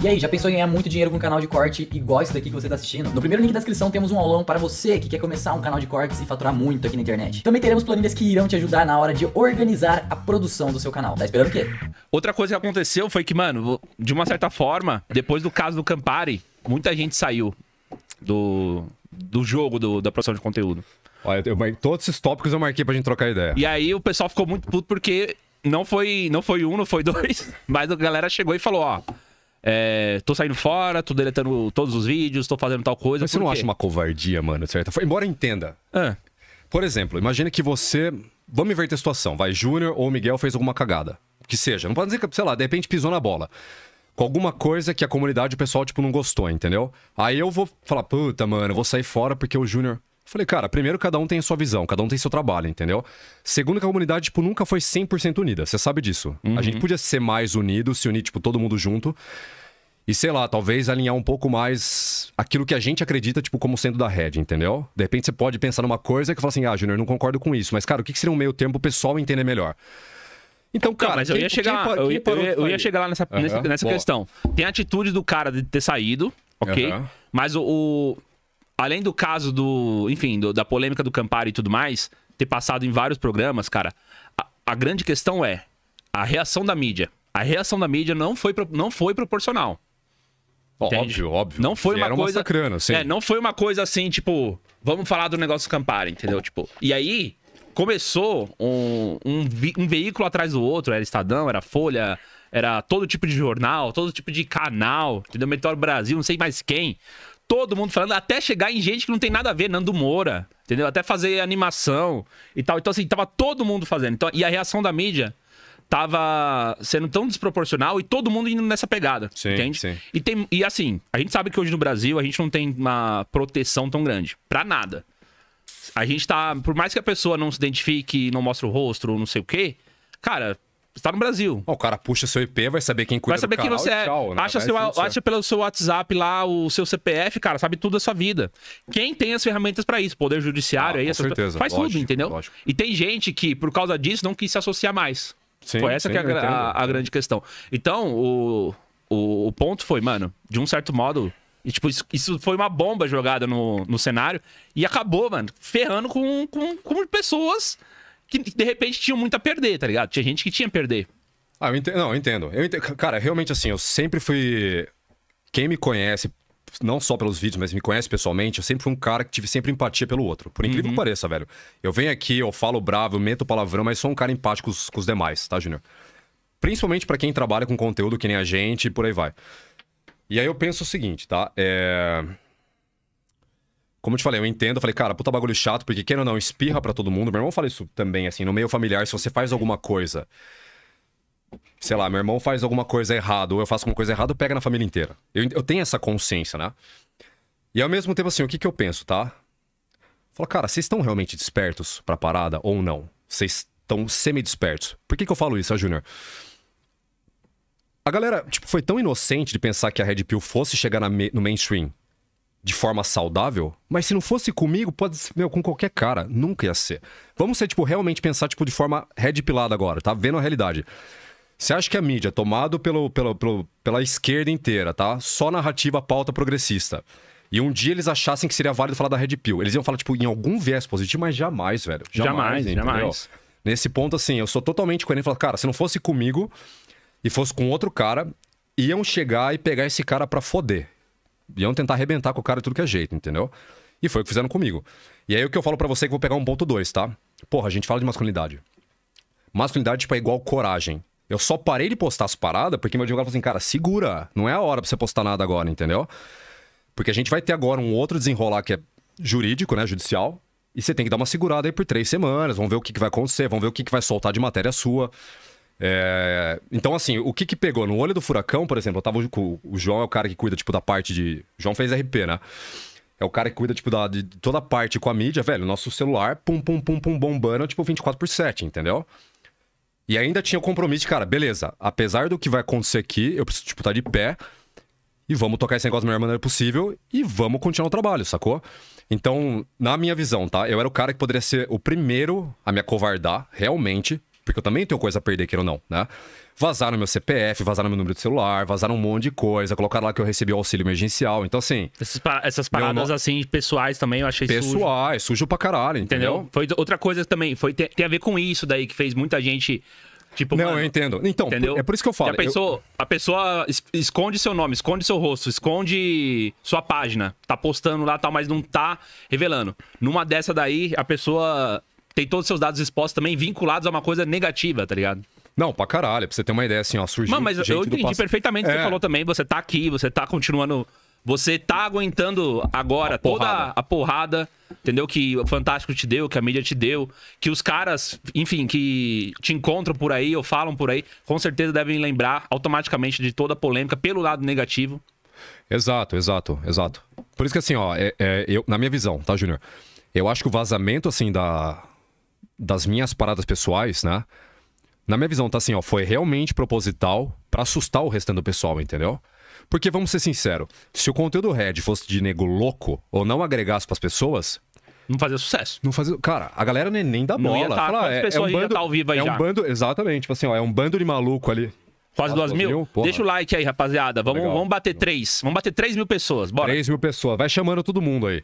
E aí, já pensou em ganhar muito dinheiro com um canal de corte igual esse daqui que você está assistindo? No primeiro link da descrição temos um aulão para você que quer começar um canal de cortes e faturar muito aqui na internet. Também teremos planilhas que irão te ajudar na hora de organizar a produção do seu canal. Tá esperando o quê? Outra coisa que aconteceu foi que, mano, de uma certa forma, depois do caso do Campari, muita gente saiu do, do jogo do, da produção de conteúdo. Olha, eu, todos esses tópicos eu marquei pra gente trocar ideia. E aí o pessoal ficou muito puto porque não foi, não foi um, não foi dois, mas a galera chegou e falou, ó... É, tô saindo fora, tô deletando todos os vídeos, tô fazendo tal coisa. Mas você não acha uma covardia, mano, certo? Embora entenda. É. Por exemplo, imagina que você. Vamos inverter a situação. Vai, Júnior ou Miguel fez alguma cagada. Que seja. Não pode dizer que, sei lá, de repente pisou na bola. Com alguma coisa que a comunidade, o pessoal, tipo, não gostou, entendeu? Aí eu vou falar, puta, mano, eu vou sair fora porque o Júnior. Falei, cara, primeiro cada um tem a sua visão, cada um tem seu trabalho, entendeu? Segundo que a comunidade, tipo, nunca foi 100% unida, você sabe disso. Uhum. A gente podia ser mais unido, se unir, tipo, todo mundo junto. E sei lá, talvez alinhar um pouco mais aquilo que a gente acredita, tipo, como sendo da rede, entendeu? De repente você pode pensar numa coisa que fala assim, ah, Junior, não concordo com isso, mas cara, o que seria um meio termo o pessoal entender melhor? Então, cara, mas eu ia chegar, eu, ia, eu ia chegar lá nessa, uhum, nessa, nessa questão. Tem a atitude do cara de ter saído, ok? Uhum. Mas o, o, além do caso do. Enfim, do, da polêmica do Campari e tudo mais, ter passado em vários programas, cara, a, a grande questão é a reação da mídia. A reação da mídia não foi, não foi proporcional. Entende? Óbvio, óbvio. Não foi uma coisa. Sacrana, sim. É, não foi uma coisa assim, tipo, vamos falar do negócio Campari, entendeu? Tipo, e aí começou um, um, um, veículo atrás do outro, era Estadão, era Folha, era todo tipo de jornal, todo tipo de canal, entendeu? Meteoro Brasil, não sei mais quem todo mundo falando, até chegar em gente que não tem nada a ver, Nando Moura, entendeu? Até fazer animação e tal. Então, assim, tava todo mundo fazendo. Então, e a reação da mídia tava sendo tão desproporcional e todo mundo indo nessa pegada, sim, entende? Sim. E, tem, e assim, a gente sabe que hoje no Brasil a gente não tem uma proteção tão grande, pra nada. A gente tá, por mais que a pessoa não se identifique, não mostre o rosto, não sei o quê, cara, está no Brasil. o cara puxa seu IP, vai saber quem cuida Vai saber quem você é. Tchau, né? acha, seu, acha pelo seu WhatsApp lá, o seu CPF, cara, sabe tudo da sua vida. Quem tem as ferramentas para isso? Poder Judiciário ah, aí, essas certeza. faz lógico, tudo, entendeu? Lógico. E tem gente que, por causa disso, não quis se associar mais. Sim, foi essa sim, que é a, a, a, grande questão. Então, o, o, o ponto foi, mano, de um certo modo, e, tipo, isso, isso, foi uma bomba jogada no, no cenário e acabou, mano, ferrando com, com, com pessoas que de repente tinham muito a perder, tá ligado? Tinha gente que tinha a perder. Ah, eu entendo. Não, eu entendo. Eu entendo. Cara, realmente assim, eu sempre fui. Quem me conhece, não só pelos vídeos, mas me conhece pessoalmente, eu sempre fui um cara que tive sempre empatia pelo outro. Por incrível uhum. que pareça, velho. Eu venho aqui, eu falo bravo, eu meto palavrão, mas sou um cara empático com, com os, demais, tá, Júnior? Principalmente para quem trabalha com conteúdo que nem a gente e por aí vai. E aí eu penso o seguinte, tá? É como eu te falei, eu entendo. Eu falei, cara, puta bagulho chato, porque quem ou não, espirra para todo mundo. Meu irmão fala isso também, assim, no meio familiar, se você faz alguma coisa. Sei lá, meu irmão faz alguma coisa errada, ou eu faço alguma coisa errada, pega na família inteira. Eu, eu tenho essa consciência, né? E ao mesmo tempo, assim, o que, que eu penso, tá? Fala, cara, vocês estão realmente despertos pra parada ou não? Vocês estão semi-despertos. Por que, que eu falo isso, ah, Júnior? A galera, tipo, foi tão inocente de pensar que a Red Pill fosse chegar me... no mainstream de forma saudável, mas se não fosse comigo, pode ser meu, com qualquer cara, nunca ia ser. Vamos ser, tipo, realmente pensar, tipo, de forma red pilada agora, tá? Vendo a realidade. Você acha que a mídia, tomado pelo, pelo, pelo, pela esquerda inteira, tá? Só narrativa pauta progressista. E um dia eles achassem que seria válido falar da Red Pill. Eles iam falar, tipo, em algum viés positivo, mas jamais, velho. Jamais, jamais. Hein, jamais. Nesse ponto, assim, eu sou totalmente coerente. Falar, cara, se não fosse comigo e fosse com outro cara, iam chegar e pegar esse cara pra foder iam tentar arrebentar com o cara de tudo que é jeito, entendeu? E foi o que fizeram comigo. E aí o que eu falo para você é que vou pegar um ponto 2, tá? Porra, a gente fala de masculinidade. Masculinidade, tipo, é igual coragem. Eu só parei de postar as paradas porque meu advogado falou assim, cara, segura. Não é a hora pra você postar nada agora, entendeu? Porque a gente vai ter agora um outro desenrolar que é jurídico, né? Judicial. E você tem que dar uma segurada aí por três semanas. Vamos ver o que, que vai acontecer, vamos ver o que, que vai soltar de matéria sua. É, então, assim, o que que pegou? No olho do furacão, por exemplo, eu tava com, o João é o cara que cuida, tipo, da parte de... João fez RP, né? É o cara que cuida, tipo, da, de toda a parte com a mídia, velho. Nosso celular, pum, pum, pum, pum, bombando, tipo, 24 por 7, entendeu? E ainda tinha o compromisso de, cara, beleza, apesar do que vai acontecer aqui, eu preciso, tipo, estar tá de pé e vamos tocar esse negócio da melhor maneira possível e vamos continuar o trabalho, sacou? Então, na minha visão, tá? Eu era o cara que poderia ser o primeiro a me acovardar, realmente, porque eu também tenho coisa a perder, queira ou não, né? Vazaram meu CPF, vazaram meu número de celular, vazaram um monte de coisa, colocaram lá que eu recebi o auxílio emergencial. Então, assim. Essas, pa essas paradas, assim, pessoais também eu achei pessoais, sujo. Pessoais, sujo pra caralho, entendeu? entendeu? Foi outra coisa também, foi tem, tem a ver com isso daí, que fez muita gente Tipo, não, mano, eu entendo. Então, entendeu? é por isso que eu falo. eu... A pessoa esconde seu nome, esconde seu rosto, esconde sua página. Tá postando lá tal, mas não tá revelando. Numa dessa daí, a pessoa tem todos os seus dados expostos também vinculados a uma coisa negativa, tá ligado? Não, pra caralho, pra você ter uma ideia, assim, ó, surgiu. Não, mas eu entendi perfeitamente o é. que você é. falou também. Você tá aqui, você tá continuando. Você tá aguentando agora a toda a porrada, entendeu? Que o Fantástico te deu, que a mídia te deu, que os caras, enfim, que te encontram por aí ou falam por aí, com certeza devem lembrar automaticamente de toda a polêmica pelo lado negativo. Exato, exato, exato. Por isso que assim, ó, é, é, eu, na minha visão, tá, Júnior? Eu acho que o vazamento, assim, da, das minhas paradas pessoais, né? Na minha visão, tá assim, ó, foi realmente proposital para assustar o restante do pessoal, entendeu? Porque vamos ser sinceros, se o conteúdo Red fosse de nego louco ou não agregasse para as pessoas, não fazia sucesso. Não fazia. Cara, a galera nem, nem dá não bola. Ia tá, Fala, é, é, um bando, tá ao vivo aí é já. um bando, exatamente, tipo assim, ó, é um bando de maluco ali. Quase 2 duas mil? mil? Deixa o like aí, rapaziada. Vamos, vamos bater três. Vamos bater três mil pessoas. Bora. Três mil pessoas. Vai chamando todo mundo aí.